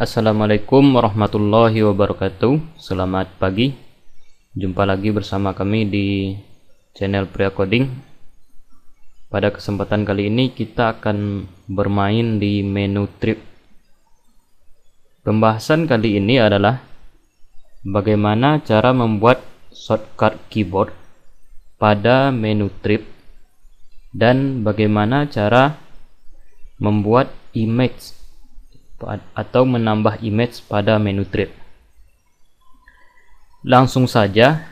Assalamualaikum warahmatullahi wabarakatuh Selamat pagi Jumpa lagi bersama kami di channel Pria Coding Pada kesempatan kali ini kita akan bermain di menu trip Pembahasan kali ini adalah Bagaimana cara membuat shortcut keyboard pada menu trip Dan bagaimana cara membuat image atau menambah image pada menu trip. Langsung saja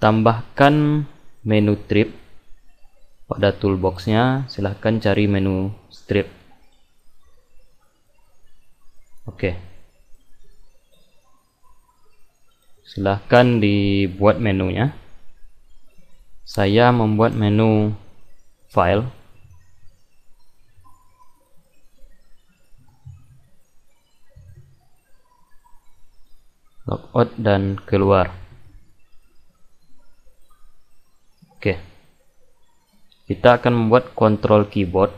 tambahkan menu trip pada toolboxnya silahkan cari menu strip oke silahkan dibuat menunya saya membuat menu file logout dan keluar oke kita akan membuat kontrol keyboard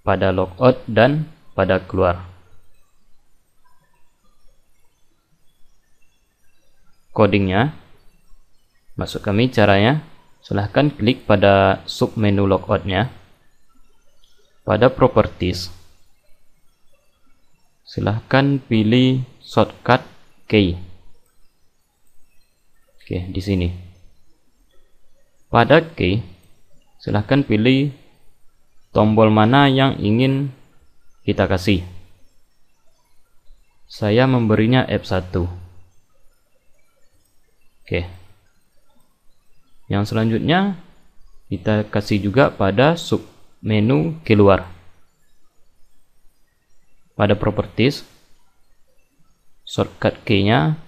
pada logout dan pada keluar codingnya masuk kami caranya silahkan klik pada sub submenu logoutnya pada properties silahkan pilih shortcut key. Oke, di sini. Pada key, silahkan pilih tombol mana yang ingin kita kasih. Saya memberinya F1. Oke. Yang selanjutnya kita kasih juga pada sub menu keluar. Pada properties, shortcut key-nya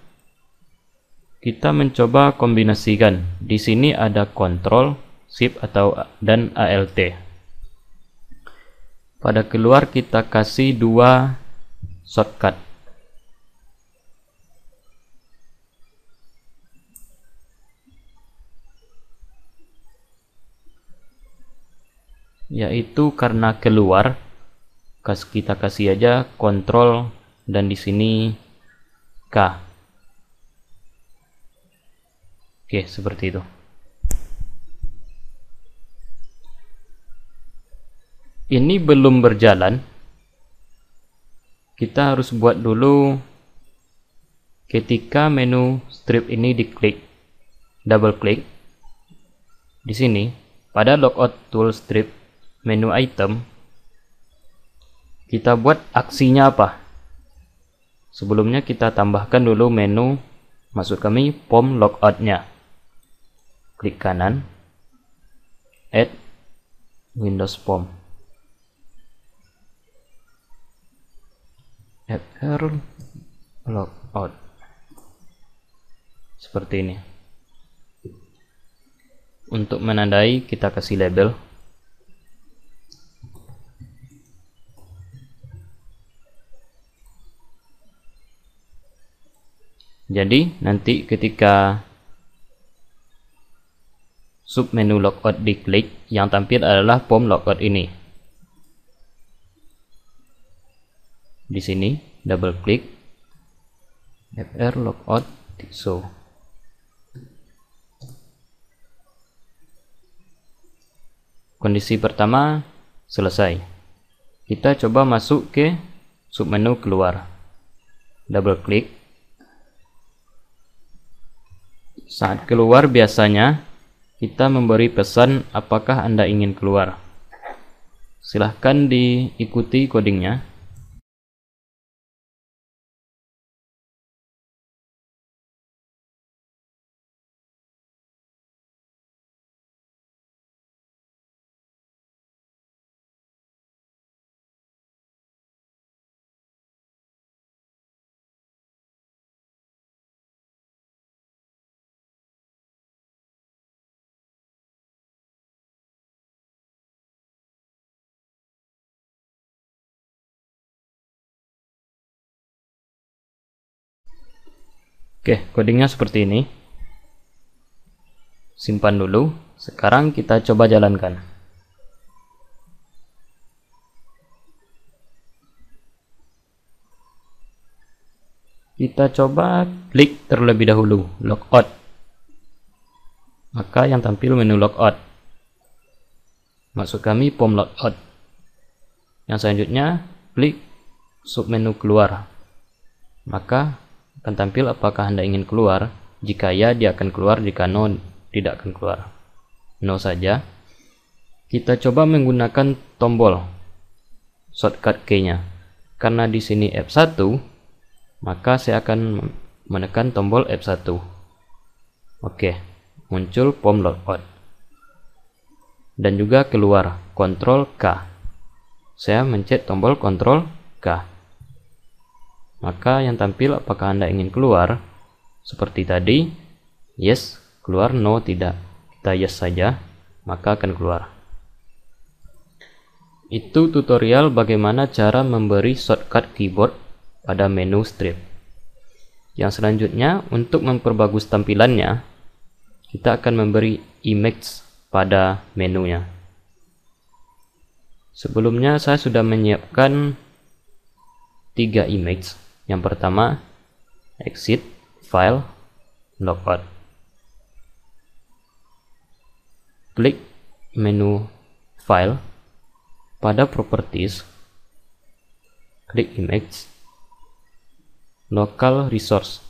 kita mencoba kombinasikan. Di sini ada Control, Shift atau dan ALT. Pada keluar kita kasih dua shortcut. Yaitu karena keluar, kita kasih aja Control dan di sini K oke seperti itu ini belum berjalan kita harus buat dulu ketika menu strip ini diklik double klik di sini pada logout tool strip menu item kita buat aksinya apa Sebelumnya kita tambahkan dulu menu maksud kami form logoutnya. Klik kanan, add Windows form. Add error logout. Seperti ini. Untuk menandai kita kasih label jadi nanti ketika submenu logout diklik yang tampil adalah form logout ini di sini double klik fr logout so kondisi pertama selesai kita coba masuk ke submenu keluar double klik Saat keluar biasanya kita memberi pesan apakah Anda ingin keluar. Silahkan diikuti codingnya. Oke, codingnya seperti ini. Simpan dulu. Sekarang kita coba jalankan. Kita coba klik terlebih dahulu logout. Maka yang tampil menu logout. Maksud kami pom logout. Yang selanjutnya klik submenu keluar. Maka akan tampil apakah Anda ingin keluar. Jika ya, dia akan keluar. Jika no, tidak akan keluar. No saja. Kita coba menggunakan tombol shortcut key-nya. Karena di sini F1, maka saya akan menekan tombol F1. Oke, muncul pom logout. Dan juga keluar, Ctrl K. Saya mencet tombol Ctrl K maka yang tampil apakah Anda ingin keluar seperti tadi yes keluar no tidak kita yes saja maka akan keluar itu tutorial bagaimana cara memberi shortcut keyboard pada menu strip yang selanjutnya untuk memperbagus tampilannya kita akan memberi image pada menunya sebelumnya saya sudah menyiapkan tiga image yang pertama, exit file logout. Klik menu file pada properties klik image local resource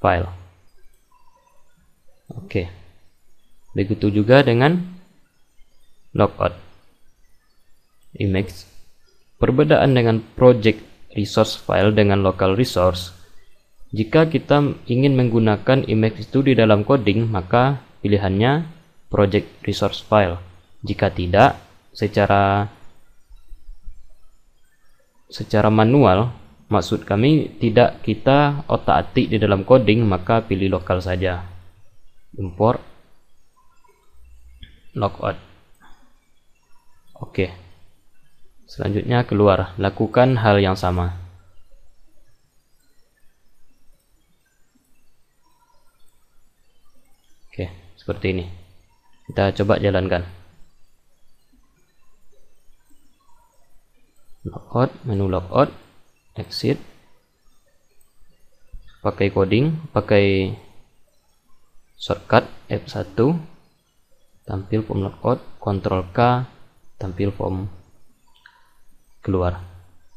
file Oke. Okay. Begitu juga dengan logout. Image. Perbedaan dengan project resource file dengan local resource. Jika kita ingin menggunakan image itu di dalam coding, maka pilihannya project resource file. Jika tidak, secara secara manual maksud kami tidak kita otak-atik di dalam coding maka pilih lokal saja import logout oke selanjutnya keluar lakukan hal yang sama oke seperti ini kita coba jalankan logout menu logout exit pakai coding pakai shortcut F1 tampil form logout Ctrl K tampil form keluar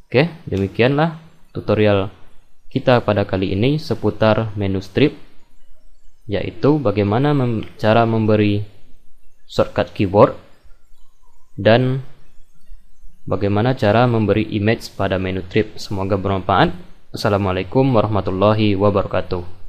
oke demikianlah tutorial kita pada kali ini seputar menu strip yaitu bagaimana mem cara memberi shortcut keyboard dan bagaimana cara memberi image pada menu trip. Semoga bermanfaat. Assalamualaikum warahmatullahi wabarakatuh.